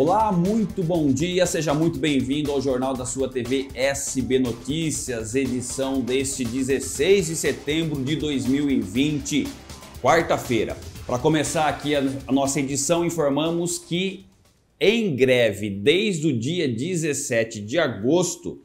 Olá, muito bom dia, seja muito bem-vindo ao Jornal da sua TV SB Notícias, edição deste 16 de setembro de 2020, quarta-feira. Para começar aqui a, nossa edição, informamos que em greve desde o dia 17 de agosto,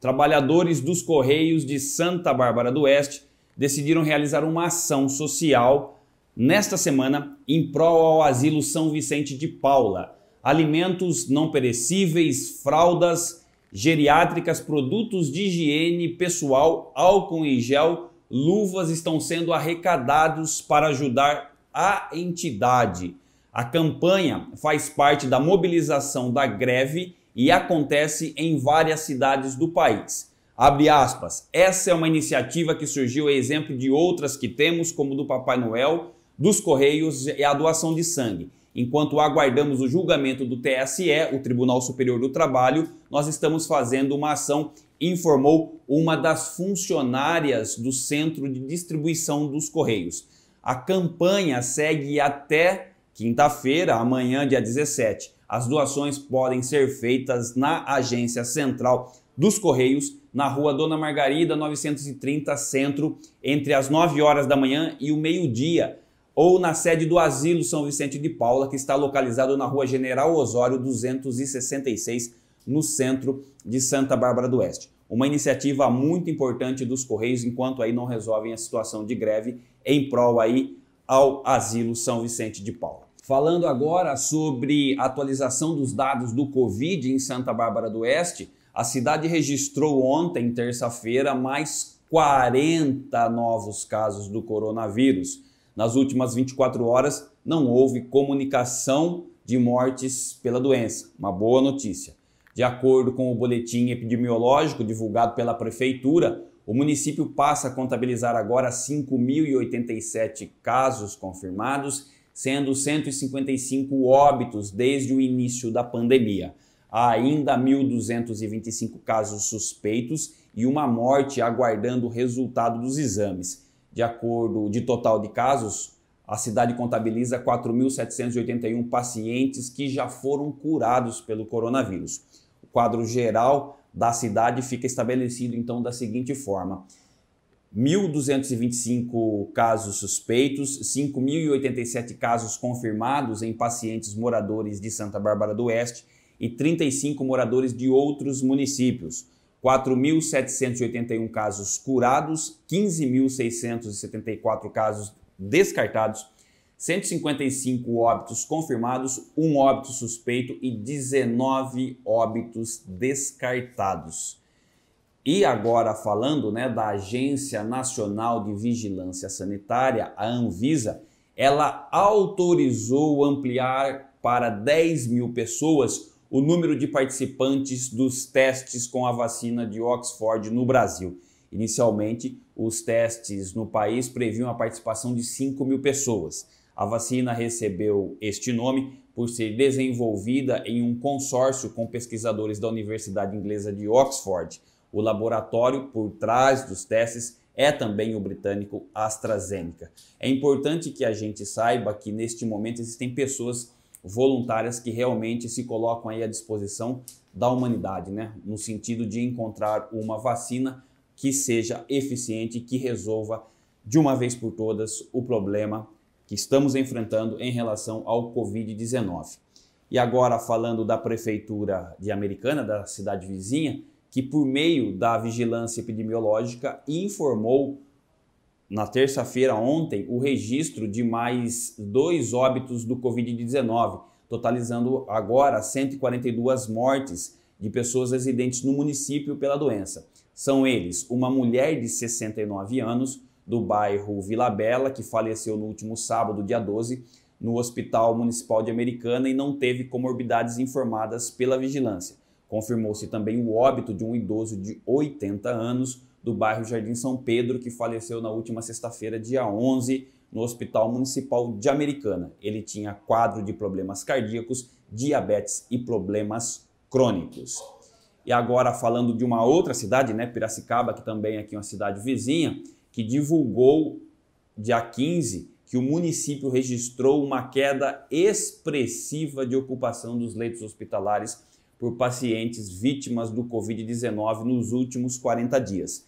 trabalhadores dos Correios de Santa Bárbara do Oeste decidiram realizar uma ação social nesta semana em prol ao asilo São Vicente de Paula alimentos não perecíveis, fraldas geriátricas, produtos de higiene pessoal, álcool em gel, luvas estão sendo arrecadados para ajudar a entidade. A campanha faz parte da mobilização da greve e acontece em várias cidades do país. Abre aspas. Essa é uma iniciativa que surgiu a exemplo de outras que temos, como do Papai Noel, dos Correios e a doação de sangue. Enquanto aguardamos o julgamento do TSE, o Tribunal Superior do Trabalho, nós estamos fazendo uma ação, informou uma das funcionárias do centro de distribuição dos Correios. A campanha segue até quinta-feira, amanhã, dia 17. As doações podem ser feitas na agência central dos Correios, na rua Dona Margarida, 930 Centro, entre as 9 horas da manhã e o meio-dia ou na sede do Asilo São Vicente de Paula, que está localizado na rua General Osório 266, no centro de Santa Bárbara do Oeste. Uma iniciativa muito importante dos Correios, enquanto aí não resolvem a situação de greve em prol aí ao Asilo São Vicente de Paula. Falando agora sobre a atualização dos dados do Covid em Santa Bárbara do Oeste, a cidade registrou ontem, terça-feira, mais 40 novos casos do coronavírus. Nas últimas 24 horas, não houve comunicação de mortes pela doença. Uma boa notícia. De acordo com o boletim epidemiológico divulgado pela prefeitura, o município passa a contabilizar agora 5.087 casos confirmados, sendo 155 óbitos desde o início da pandemia. Há ainda 1.225 casos suspeitos e uma morte aguardando o resultado dos exames de acordo de total de casos, a cidade contabiliza 4.781 pacientes que já foram curados pelo coronavírus. O quadro geral da cidade fica estabelecido então da seguinte forma: 1.225 casos suspeitos, 5.087 casos confirmados em pacientes moradores de Santa Bárbara do Oeste e 35 moradores de outros municípios. 4.781 casos curados, 15.674 casos descartados, 155 óbitos confirmados, um óbito suspeito e 19 óbitos descartados. E agora falando né, da Agência Nacional de Vigilância Sanitária, a Anvisa, ela autorizou ampliar para 10 mil pessoas o número de participantes dos testes com a vacina de Oxford no Brasil. Inicialmente, os testes no país previam a participação de 5 mil pessoas. A vacina recebeu este nome por ser desenvolvida em um consórcio com pesquisadores da Universidade Inglesa de Oxford. O laboratório por trás dos testes é também o britânico AstraZeneca. É importante que a gente saiba que neste momento existem pessoas voluntárias que realmente se colocam aí à disposição da humanidade, né? No sentido de encontrar uma vacina que seja eficiente, que resolva de uma vez por todas o problema que estamos enfrentando em relação ao COVID-19. E agora falando da prefeitura de Americana, da cidade vizinha, que por meio da vigilância epidemiológica informou na terça-feira ontem o registro de mais dois óbitos do Covid-19, totalizando agora 142 mortes de pessoas residentes no município pela doença. São eles uma mulher de 69 anos, do bairro Vila Bela, que faleceu no último sábado, dia 12, no Hospital Municipal de Americana e não teve comorbidades informadas pela vigilância. Confirmou-se também o óbito de um idoso de 80 anos do bairro Jardim São Pedro, que faleceu na última sexta-feira, dia 11, no Hospital Municipal de Americana. Ele tinha quadro de problemas cardíacos, diabetes e problemas crônicos. E agora falando de uma outra cidade, né, Piracicaba, que também é aqui uma cidade vizinha, que divulgou dia 15 que o município registrou uma queda expressiva de ocupação dos leitos hospitalares por pacientes vítimas do Covid-19 nos últimos 40 dias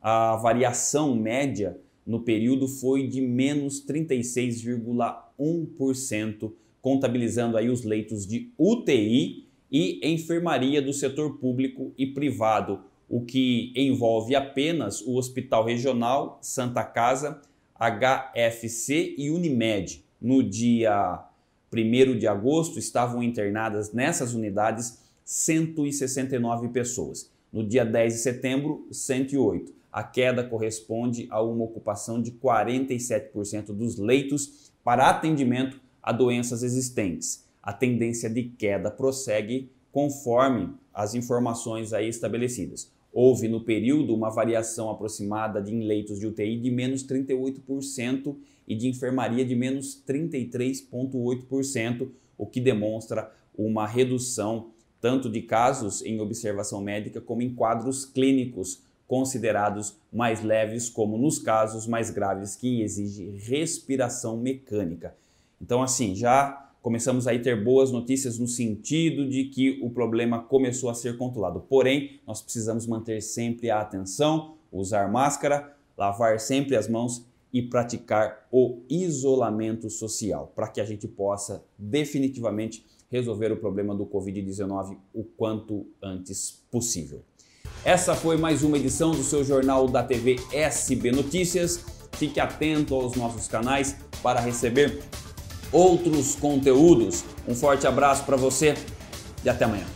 a variação média no período foi de menos 36,1%, contabilizando aí os leitos de UTI e enfermaria do setor público e privado, o que envolve apenas o Hospital Regional, Santa Casa, HFC e Unimed. No dia 1 de agosto estavam internadas nessas unidades 169 pessoas. No dia 10 de setembro, 108. A queda corresponde a uma ocupação de 47% dos leitos para atendimento a doenças existentes. A tendência de queda prossegue conforme as informações aí estabelecidas. Houve no período uma variação aproximada de em leitos de UTI de menos 38% e de enfermaria de menos 33,8%, o que demonstra uma redução tanto de casos em observação médica como em quadros clínicos, considerados mais leves, como nos casos mais graves que exige respiração mecânica. Então, assim, já começamos a ter boas notícias no sentido de que o problema começou a ser controlado. Porém, nós precisamos manter sempre a atenção, usar máscara, lavar sempre as mãos e praticar o isolamento social, para que a gente possa definitivamente resolver o problema do Covid-19 o quanto antes possível. Essa foi mais uma edição do seu jornal da TV SB Notícias. Fique atento aos nossos canais para receber outros conteúdos. Um forte abraço para você e até amanhã.